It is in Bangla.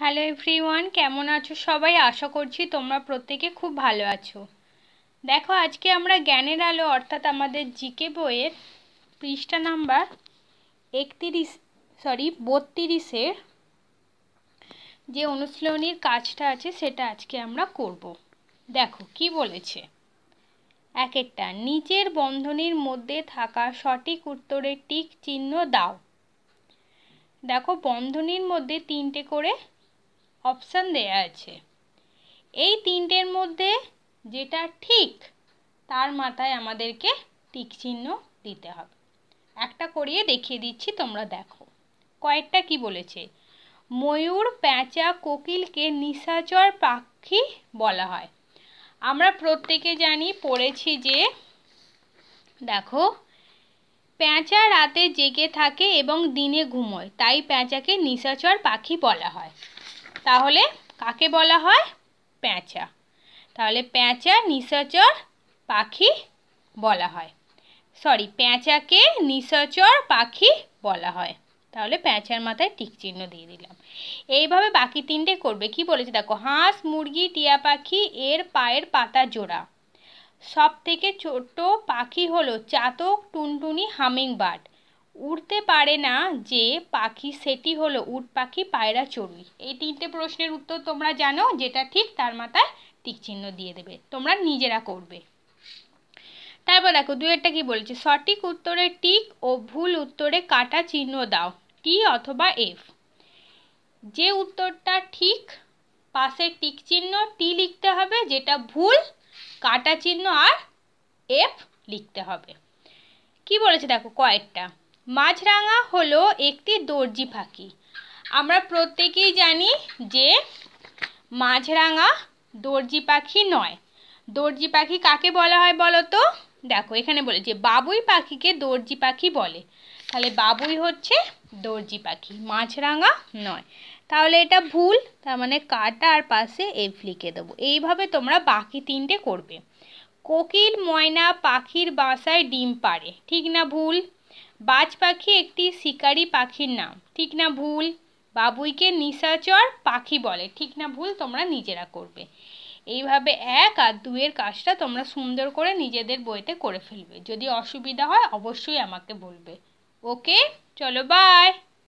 হ্যালো এভরিওয়ান কেমন আছো সবাই আশা করছি তোমরা প্রত্যেকে খুব ভালো আছো দেখো আজকে আমরা জ্ঞানের আলো অর্থাৎ আমাদের জিকে বইয়ের পৃষ্ঠা নাম্বার একত্রিশ সরি বত্রিশের যে অনুশীলনীর কাজটা আছে সেটা আজকে আমরা করব। দেখো কি বলেছে একেরটা নিজের বন্ধনীর মধ্যে থাকা সঠিক উত্তরের টিক চিহ্ন দাও দেখো বন্ধনীর মধ্যে তিনটে করে অপশান দেয়া আছে এই তিনটের মধ্যে যেটা ঠিক তার মাথায় আমাদেরকে টিক চিহ্ন দিতে হবে একটা করিয়ে দেখিয়ে দিচ্ছি তোমরা দেখো কয়েকটা কি বলেছে ময়ূর প্যাঁচা কোকিলকে নিশাচর পাখি বলা হয় আমরা প্রত্যেকে জানি পড়েছি যে দেখো প্যাঁচা রাতে জেগে থাকে এবং দিনে ঘুমোয় তাই প্যাঁচাকে নিশাচর পাখি বলা হয় তাহলে কাকে বলা হয় প্যাঁচা তাহলে প্যাঁচা নিশাচর পাখি বলা হয় সরি প্যাঁচাকে নিশাচর পাখি বলা হয় তাহলে প্যাঁচার মাথায় টিক চিহ্ন দিয়ে দিলাম এইভাবে বাকি তিনটে করবে কি বলেছে দেখো হাঁস মুরগি টিয়া পাখি এর পায়ের পাতা জোড়া সব থেকে ছোট পাখি হলো চাতক টুনটুনি হামিং বার্ড উড়তে পারে না যে পাখি সেটি হলো উট পাখি পায়রা চড়ুই এই তিনটে প্রশ্নের উত্তর তোমরা জানো যেটা ঠিক তার মাথায় টিকচিহ্ন দিয়ে দেবে তোমরা নিজেরা করবে তারপর দেখো দু একটা কি বলছে সঠিক উত্তরে টিক ও ভুল উত্তরে কাটা চিহ্ন দাও টি অথবা এফ যে উত্তরটা ঠিক পাশে টিক চিহ্ন টি লিখতে হবে যেটা ভুল কাটা চিহ্ন আর এফ লিখতে হবে কি বলেছে দেখো কয়েকটা মাছরাঙা হলো একটি দর্জি পাখি আমরা প্রত্যেকেই জানি যে মাছরাঙা দর্জি পাখি নয় দর্জি পাখি কাকে বলা হয় বলো তো দেখো এখানে বলে যে বাবুই পাখিকে দর্জি পাখি বলে তাহলে বাবুই হচ্ছে দর্জি পাখি মাছরাঙা নয় তাহলে এটা ভুল তার মানে কাটা আর পাশে এফ লিখে দেবো এইভাবে তোমরা বাকি তিনটে করবে কোকিল ময়না পাখির বাসায় ডিম পাড়ে ঠিক না ভুল বাজ পাখি একটি শিকারি পাখির নাম ঠিক না ভুল বাবুইকে নিশাচর পাখি বলে ঠিক না ভুল তোমরা নিজেরা করবে এইভাবে এক আর দুয়ের কাজটা তোমরা সুন্দর করে নিজেদের বইতে করে ফেলবে যদি অসুবিধা হয় অবশ্যই আমাকে বলবে ওকে চলো বাই